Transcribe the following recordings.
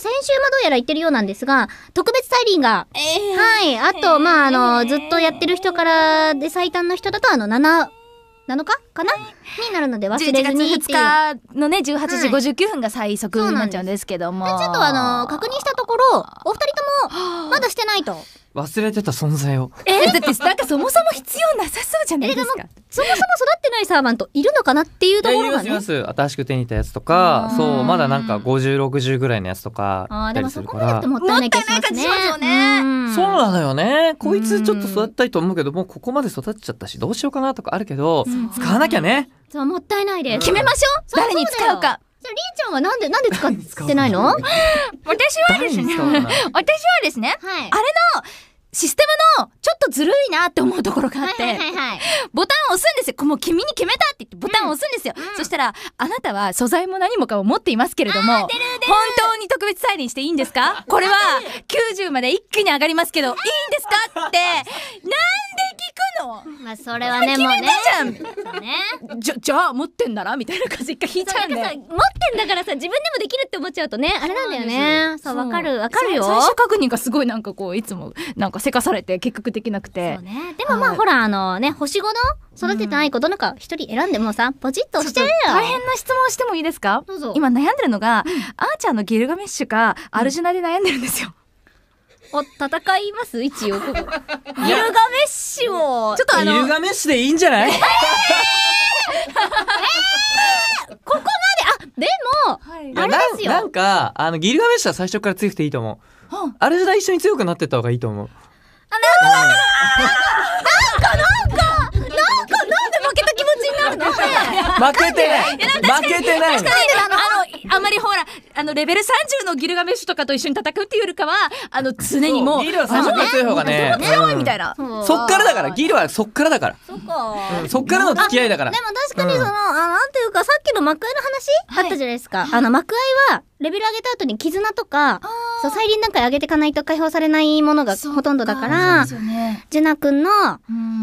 先週もどうやら行ってるようなんですが、特別サイリンが、えー、はい、あと、まあ、あの、ずっとやってる人から、で、最短の人だと、あの、7、7日かなになるので忘れずに2日のね18時59分が最速になっちゃうんですけども、はい、ちょっとあの確認したところお二人ともまだしてないと忘れてた存在を。えー、だってなんかそもそも必要なさそうじゃないですか。そもそも育ってないサーバントいるのかなっていうところがね。います新しく手に入れたやつとか、そうまだなんか五十六十ぐらいのやつとかたりするから。もったいない気がしますねそうなのよね。こいつちょっと育てたいと思うけど、もうここまで育っちゃったしどうしようかなとかあるけど、使わなきゃね。そうもったいないです。決めましょう。誰に使うか。りんちゃんはなんで、なんで使ってないの私はですね、私はですね、はい、あれの、システムの、ちょっとずるいなって思うところがあって、はいはいはいはい、ボタンを押すんですよ。もう君に決めたって言って、ボタンを押すんですよ、うんそしたら、あなたは素材も何もかも持っていますけれども、本当に特別サイレンしていいんですかこれは、90まで一気に上がりますけど、いいんですかって、な んあそれはねもうねねじゃじゃあ持ってんならみたいな感じ一回引いちゃうんだ持ってんだからさ自分でもできるって思っちゃうとねあれなんだよねそうわかるわかるよ最初確認がすごいなんかこういつもなんかせかされて結局できなくてそうねでもまあ、はい、ほらあのね星5の育ててない子どのか一人選んでもさポチッとして大変な質問してもいいですか今悩んでるのが、うん、あーちゃんのギルガメッシュかアルジュナで悩んでるんですよお、戦います一応。ここギルガメッシュも、ちょっとあの。ギルガメッシュでいいんじゃない、えー、えー、ここまで、あ、でも、はい、あれですよな。なんか、あの、ギルガメッシュは最初から強くていいと思う。あれじゃ一緒に強くなってった方がいいと思う。あ、なんか、なんか、なんか、なんか、なんで負けた気持ちになるの負けてない負けてない確かにあのあんまりほらあの、レベル30のギルガメッシュとかと一緒に戦うっていうよりかは、あの、常にもう、ギルは30が強い方がね、強いみたいな。そっからだから、ギルはそっからだから。そっか。そっからの付き合いだから。でも確かにその、あなんていうか、さっきの幕愛の話あったじゃないですか。あの、幕愛は、レベル上げた後に絆とか、そう、再臨段階上げていかないと解放されないものがほとんどだから、ジュナ君の、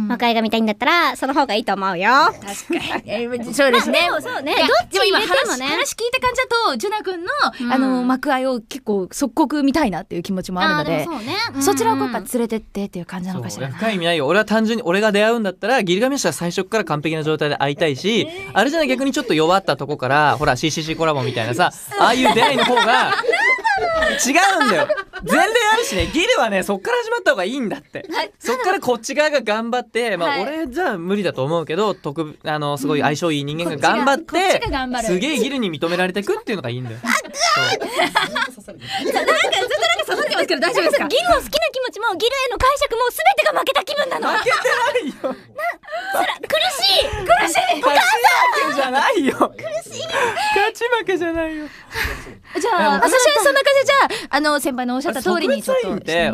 魔界が見たいんだったら、その方がいいと思うよ。確かに。えそうですね。まあ、でもそうね。どっちも今話、ね、話聞いた感じだと、ジュナ君の、うん、あの、幕愛を結構即刻見たいなっていう気持ちもあるので、そね、うんうん、そちらを今回連れてってっていう感じなのかしら深い意味ないよ。俺は単純に、俺が出会うんだったら、ギルガメッシュは最初から完璧な状態で会いたいし、あれじゃない逆にちょっと弱ったとこから、ほら、CCC コラボみたいなさ、ああいう出会いの方が、違うんだよ。全然あるしねギルはねそっから始まった方がいいんだってはい、そっからこっち側が頑張って、まあ、俺じゃ無理だと思うけど特あのすごい相性いい人間が頑張って、うん、すげえギルに認められてくっていうのがいいんだよ。なんかずっとなんか刺さってますけど大丈夫ですかギルの好きな気持ちもギルへの解釈も全てが負けた気分なの負けてないよ苦しい苦しい勝ち負けじゃないよ苦しい勝ち負けじゃないよじゃあ私はそんな感じじゃああの先輩のおっしゃった通りにちょっとって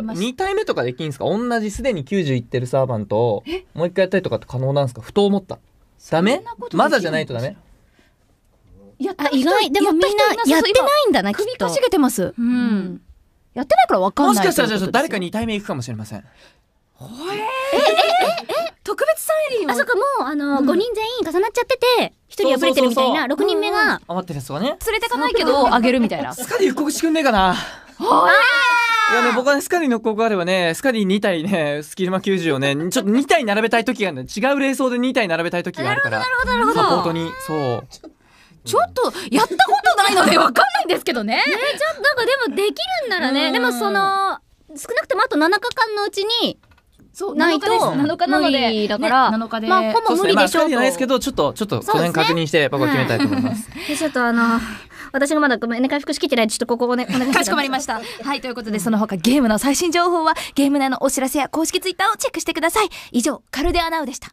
目とかできんですか同じすでに90いってるサーバンともう一回やったりとかって可能なんですかふと思ったダメまだじゃないとダメやった意外でもみんなやってないんだなきっと首かしげてますやってないから分かんないもしかしたら誰か2体目いくかもしれませんえええええ特別サイリンあそこもあの、うん、5人全員重なっちゃってて1人破れてるみたいな6人目が余ってるやつがね連れてかないけどあげるみたいなスカリィ復刻してくんねえかなはいやね、僕はね、スカディの広告あればね、スカリィ2体ね、スキルマ90をね、ちょっと2体並べたい時がある違う冷蔵で2体並べたい時があるから。なるほど、なるほど、サポートに、そう。ちょっとやったことないのでわかんないんですけどね。ねちょっとなんかでもできるんならね、でもその、少なくともあと7日間のうちにそうないと7日なのでだから、ね、日でまあほぼ無理でしょうと、まあ、ないですけどちょっとちょっとこの辺確認してパパ決めたいと思います、はい、ちょっとあの私がまだごめんね回復しきってないちょっとここをねお願いかしこまりました はいということでその他ゲームの最新情報はゲーム内のお知らせや公式ツイッターをチェックしてください以上カルデアナウでした